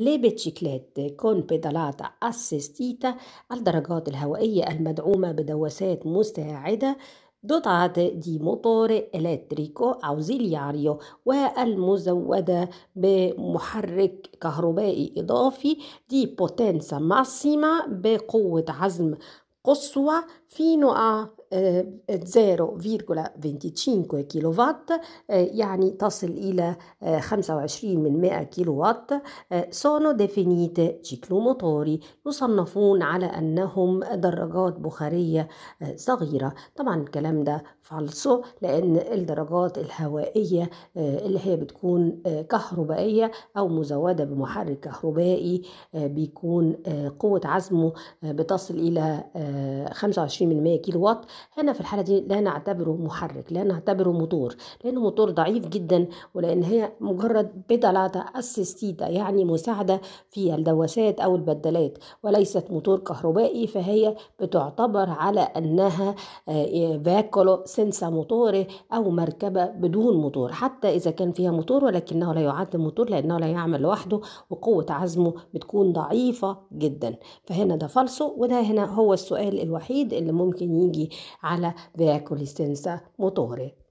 Le بيتشيكلات كون بيدالات أسيستيتا الدراجات الهوائية المدعومة بدواسات مساعدة دطعة دي موتور إلكتريكو أوزيلياريو والمزودة بمحرك كهربائي إضافي دي بوتنسا ماssima بقوة عزم قصوى فino a 0,25 كيلو وات يعني تصل إلى 25 من 100 كيلو وات sono definite ciclomotori يصنفون على أنهم دراجات بخارية صغيرة طبعا الكلام ده فالصو لأن الدراجات الهوائية اللي هي بتكون كهربائية أو مزودة بمحرك كهربائي بيكون قوة عزمه بتصل إلى 25 من 100 كيلو وات هنا في الحالة دي لا نعتبره محرك لا نعتبره موتور لأنه موتور ضعيف جدا ولأن هي مجرد بدلاتة أسستيتا يعني مساعدة في الدواسات أو البدلات وليست موتور كهربائي فهي بتعتبر على أنها فاكولو سنسا موتوري أو مركبة بدون موتور حتى إذا كان فيها موتور ولكنه لا يعد موتور لأنه لا يعمل لوحده وقوة عزمه بتكون ضعيفة جدا فهنا ده فالسو وده هنا هو السؤال الوحيد اللي ممكن يجي على فياكول ستنسا موتوري